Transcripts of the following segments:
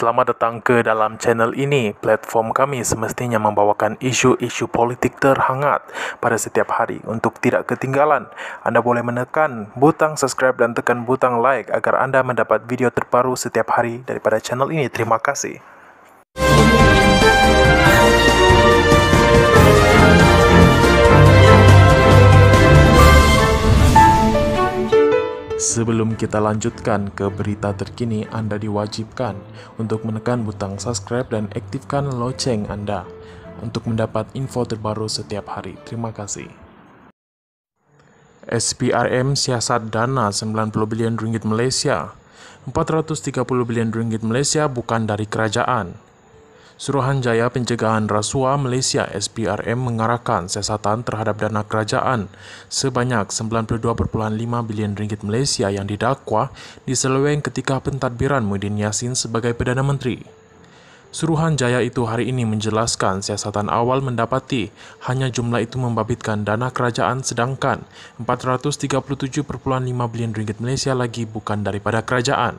selamat datang ke dalam channel ini. Platform kami semestinya membawakan isu-isu politik terhangat pada setiap hari. Untuk tidak ketinggalan, anda boleh menekan butang subscribe dan tekan butang like agar anda mendapat video terbaru setiap hari daripada channel ini. Terima kasih. Sebelum kita lanjutkan ke berita terkini, Anda diwajibkan untuk menekan butang subscribe dan aktifkan lonceng Anda untuk mendapat info terbaru setiap hari. Terima kasih. SPRM Siasat Dana 90 bilion ringgit Malaysia 430 bilion ringgit Malaysia bukan dari kerajaan. Suruhanjaya Pencegahan Rasuah Malaysia SPRM mengarahkan siasatan terhadap dana kerajaan sebanyak 92.5 bilion ringgit Malaysia yang didakwa diseleweng ketika pentadbiran Muhyiddin Yassin sebagai Perdana Menteri. Suruhanjaya itu hari ini menjelaskan siasatan awal mendapati hanya jumlah itu membabitkan dana kerajaan sedangkan 437.5 bilion ringgit Malaysia lagi bukan daripada kerajaan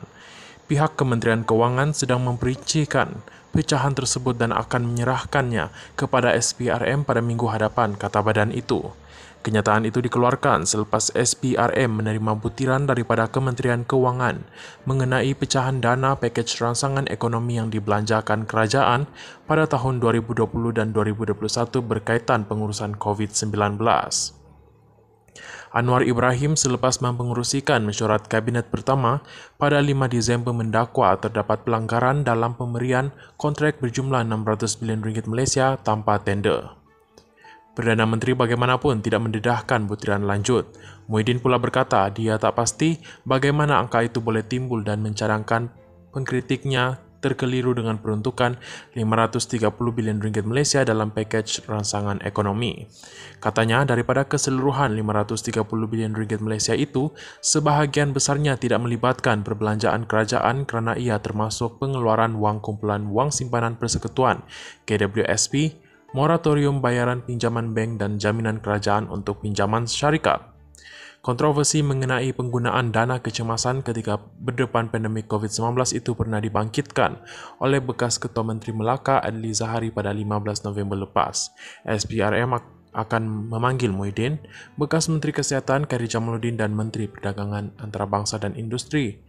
pihak Kementerian Keuangan sedang memperincikan pecahan tersebut dan akan menyerahkannya kepada SPRM pada minggu hadapan, kata badan itu. Kenyataan itu dikeluarkan selepas SPRM menerima butiran daripada Kementerian Keuangan mengenai pecahan dana package rangsangan ekonomi yang dibelanjakan kerajaan pada tahun 2020 dan 2021 berkaitan pengurusan COVID-19. Anwar Ibrahim selepas mempengurusikan mesyuarat kabinet pertama pada 5 Desember mendakwa terdapat pelanggaran dalam pemberian kontrak berjumlah 600 bilion ringgit Malaysia tanpa tender. Perdana Menteri bagaimanapun tidak mendedahkan butiran lanjut. Muhyiddin pula berkata dia tak pasti bagaimana angka itu boleh timbul dan mencarangkan pengkritiknya terkeliru dengan peruntukan 530 bilion ringgit Malaysia dalam package rangsangan ekonomi. Katanya, daripada keseluruhan 530 bilion ringgit Malaysia itu, sebahagian besarnya tidak melibatkan perbelanjaan kerajaan kerana ia termasuk pengeluaran wang kumpulan wang simpanan persekutuan KWSP, moratorium bayaran pinjaman bank dan jaminan kerajaan untuk pinjaman syarikat. Kontroversi mengenai penggunaan dana kecemasan ketika berdepan pandemi COVID-19 itu pernah dibangkitkan oleh bekas Ketua Menteri Melaka Adli Zahari pada 15 November lepas. SPRM akan memanggil Muhyiddin, bekas Menteri Kesehatan Kari Jamaluddin dan Menteri Perdagangan Antarabangsa dan Industri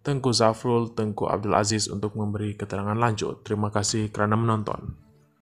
Tengku Zafrul, Tengku Abdul Aziz untuk memberi keterangan lanjut. Terima kasih kerana menonton.